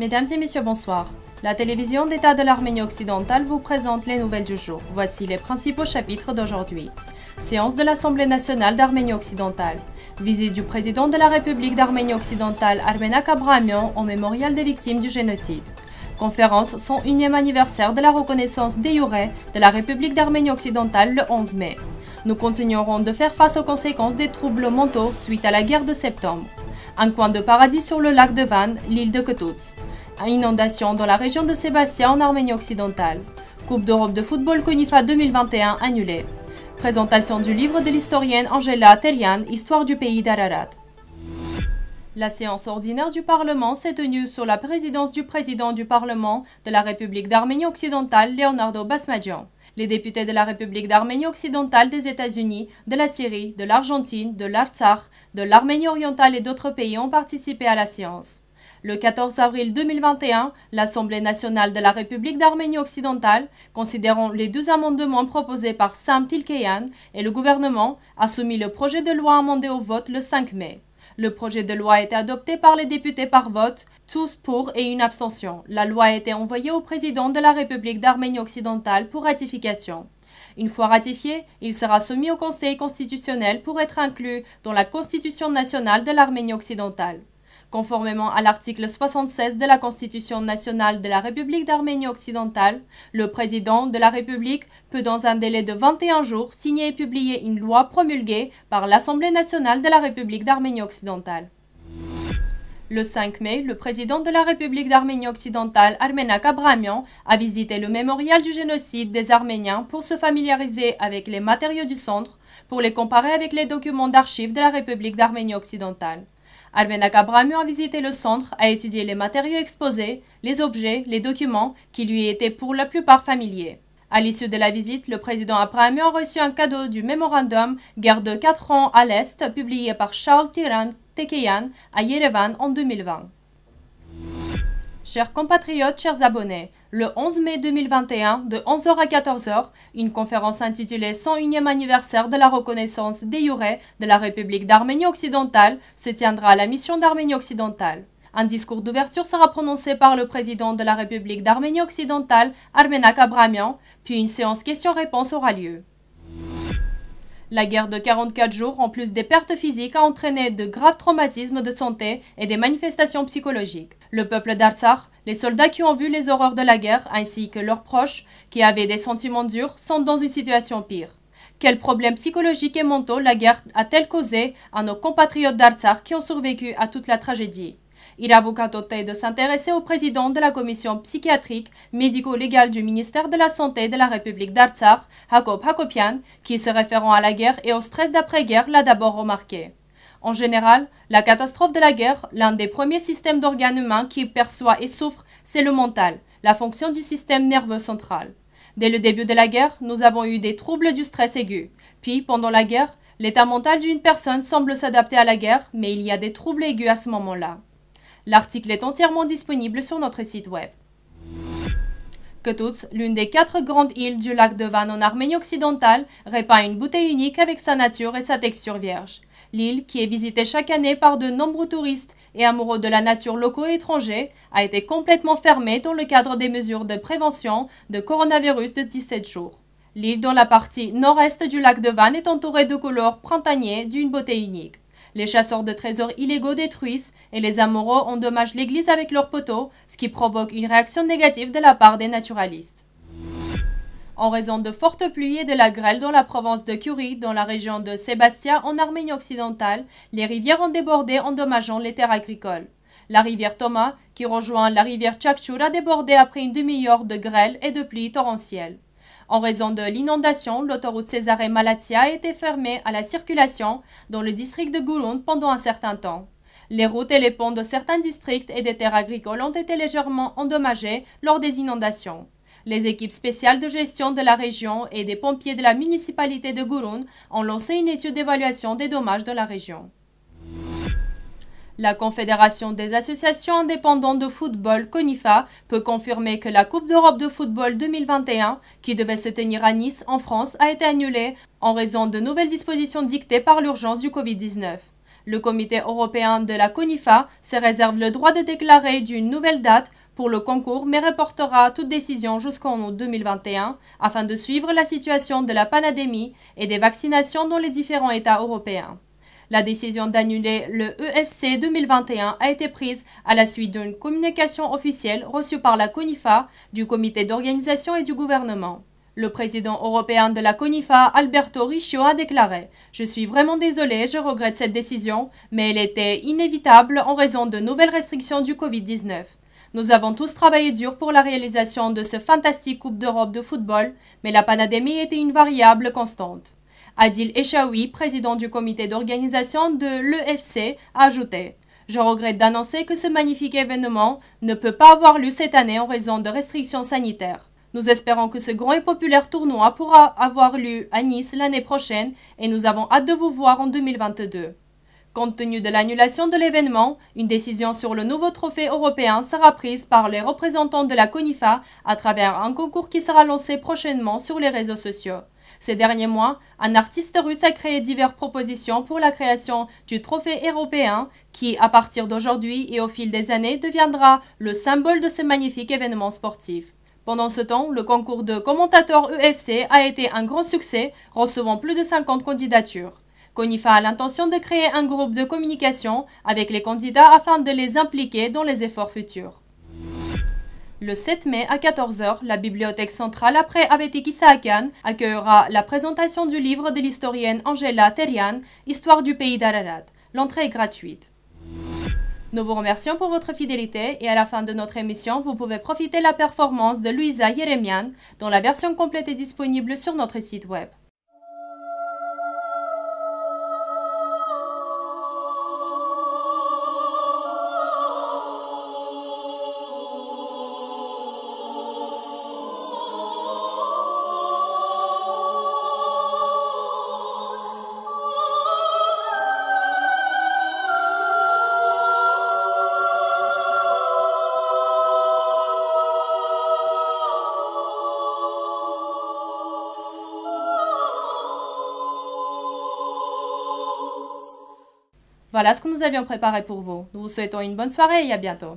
Mesdames et messieurs, bonsoir. La télévision d'État de l'Arménie occidentale vous présente les nouvelles du jour. Voici les principaux chapitres d'aujourd'hui. Séance de l'Assemblée nationale d'Arménie occidentale. Visite du président de la République d'Arménie occidentale, Armenak Abrahamian, au mémorial des victimes du génocide. Conférence son unième anniversaire de la reconnaissance des de la République d'Arménie occidentale le 11 mai. Nous continuerons de faire face aux conséquences des troubles mentaux suite à la guerre de septembre. Un coin de paradis sur le lac de Van, l'île de Ketoutz. Inondation dans la région de Sébastien en Arménie occidentale. Coupe d'Europe de football Conifa 2021 annulée. Présentation du livre de l'historienne Angela Terian, Histoire du pays d'Ararat. La séance ordinaire du Parlement s'est tenue sous la présidence du président du Parlement de la République d'Arménie occidentale, Leonardo Basmadjan. Les députés de la République d'Arménie occidentale des États-Unis, de la Syrie, de l'Argentine, de l'Artsakh, de l'Arménie orientale et d'autres pays ont participé à la séance. Le 14 avril 2021, l'Assemblée nationale de la République d'Arménie occidentale, considérant les deux amendements proposés par Sam Tilkeyan et le gouvernement, a soumis le projet de loi amendé au vote le 5 mai. Le projet de loi a été adopté par les députés par vote, tous pour et une abstention. La loi a été envoyée au président de la République d'Arménie occidentale pour ratification. Une fois ratifié, il sera soumis au Conseil constitutionnel pour être inclus dans la Constitution nationale de l'Arménie occidentale. Conformément à l'article 76 de la Constitution nationale de la République d'Arménie occidentale, le président de la République peut dans un délai de 21 jours signer et publier une loi promulguée par l'Assemblée nationale de la République d'Arménie occidentale. Le 5 mai, le président de la République d'Arménie occidentale, Armenak Abramian, a visité le mémorial du génocide des Arméniens pour se familiariser avec les matériaux du centre, pour les comparer avec les documents d'archives de la République d'Arménie occidentale. Armenak Abramian a visité le centre, a étudié les matériaux exposés, les objets, les documents qui lui étaient pour la plupart familiers. À l'issue de la visite, le président Abramian a reçu un cadeau du mémorandum Guerre de 4 ans à l'Est, publié par Charles Tiran Tekeyan à Yerevan en 2020. Chers compatriotes, chers abonnés, le 11 mai 2021, de 11h à 14h, une conférence intitulée 101e anniversaire de la reconnaissance des de la République d'Arménie occidentale se tiendra à la mission d'Arménie occidentale. Un discours d'ouverture sera prononcé par le président de la République d'Arménie occidentale, Armenak Abramian, puis une séance questions-réponses aura lieu. La guerre de 44 jours, en plus des pertes physiques, a entraîné de graves traumatismes de santé et des manifestations psychologiques. Le peuple d'Artsakh, les soldats qui ont vu les horreurs de la guerre, ainsi que leurs proches, qui avaient des sentiments durs, sont dans une situation pire. Quels problèmes psychologiques et mentaux la guerre a-t-elle causé à nos compatriotes d'Artsakh qui ont survécu à toute la tragédie il beaucoup tenté de s'intéresser au président de la commission psychiatrique médico-légale du ministère de la Santé de la République d'Artsakh, Jacob Hakopian, qui se référant à la guerre et au stress d'après-guerre l'a d'abord remarqué. En général, la catastrophe de la guerre, l'un des premiers systèmes d'organes humains qui perçoit et souffre, c'est le mental, la fonction du système nerveux central. Dès le début de la guerre, nous avons eu des troubles du stress aigu. Puis, pendant la guerre, l'état mental d'une personne semble s'adapter à la guerre, mais il y a des troubles aigus à ce moment-là. L'article est entièrement disponible sur notre site web. Ketoutz, l'une des quatre grandes îles du lac de Van en Arménie occidentale, répand une beauté unique avec sa nature et sa texture vierge. L'île, qui est visitée chaque année par de nombreux touristes et amoureux de la nature locaux et étrangers, a été complètement fermée dans le cadre des mesures de prévention de coronavirus de 17 jours. L'île dans la partie nord-est du lac de Van est entourée de couleurs printaniers d'une beauté unique. Les chasseurs de trésors illégaux détruisent et les amoureux endommagent l'église avec leurs poteaux, ce qui provoque une réaction négative de la part des naturalistes. En raison de fortes pluies et de la grêle dans la province de Curie, dans la région de Sébastia en Arménie occidentale, les rivières ont débordé endommageant les terres agricoles. La rivière Thomas, qui rejoint la rivière Chakchur, a débordé après une demi-heure de grêle et de pluies torrentielles. En raison de l'inondation, l'autoroute Césarée Malatia a été fermée à la circulation dans le district de Gourun pendant un certain temps. Les routes et les ponts de certains districts et des terres agricoles ont été légèrement endommagés lors des inondations. Les équipes spéciales de gestion de la région et des pompiers de la municipalité de Gouroun ont lancé une étude d'évaluation des dommages de la région. La Confédération des associations indépendantes de football, CONIFA, peut confirmer que la Coupe d'Europe de football 2021, qui devait se tenir à Nice, en France, a été annulée en raison de nouvelles dispositions dictées par l'urgence du Covid-19. Le comité européen de la CONIFA se réserve le droit de déclarer d'une nouvelle date pour le concours, mais reportera toute décision jusqu'en août 2021 afin de suivre la situation de la pandémie et des vaccinations dans les différents États européens. La décision d'annuler le EFC 2021 a été prise à la suite d'une communication officielle reçue par la CONIFA, du comité d'organisation et du gouvernement. Le président européen de la CONIFA, Alberto Riccio, a déclaré « Je suis vraiment désolé, je regrette cette décision, mais elle était inévitable en raison de nouvelles restrictions du Covid-19. Nous avons tous travaillé dur pour la réalisation de ce fantastique Coupe d'Europe de football, mais la pandémie était une variable constante. Adil Echaoui, président du comité d'organisation de l'EFC, a ajouté Je regrette d'annoncer que ce magnifique événement ne peut pas avoir lieu cette année en raison de restrictions sanitaires. Nous espérons que ce grand et populaire tournoi pourra avoir lieu à Nice l'année prochaine et nous avons hâte de vous voir en 2022. Compte tenu de l'annulation de l'événement, une décision sur le nouveau trophée européen sera prise par les représentants de la CONIFA à travers un concours qui sera lancé prochainement sur les réseaux sociaux. Ces derniers mois, un artiste russe a créé diverses propositions pour la création du trophée européen qui, à partir d'aujourd'hui et au fil des années, deviendra le symbole de ce magnifique événement sportif. Pendant ce temps, le concours de commentateurs UFC e a été un grand succès, recevant plus de 50 candidatures. Conifa a l'intention de créer un groupe de communication avec les candidats afin de les impliquer dans les efforts futurs. Le 7 mai à 14h, la Bibliothèque centrale après Avetiki accueillera la présentation du livre de l'historienne Angela Terian, Histoire du pays d'Ararat. L'entrée est gratuite. Nous vous remercions pour votre fidélité et à la fin de notre émission, vous pouvez profiter de la performance de Louisa Yeremian dont la version complète est disponible sur notre site web. Voilà ce que nous avions préparé pour vous. Nous vous souhaitons une bonne soirée et à bientôt.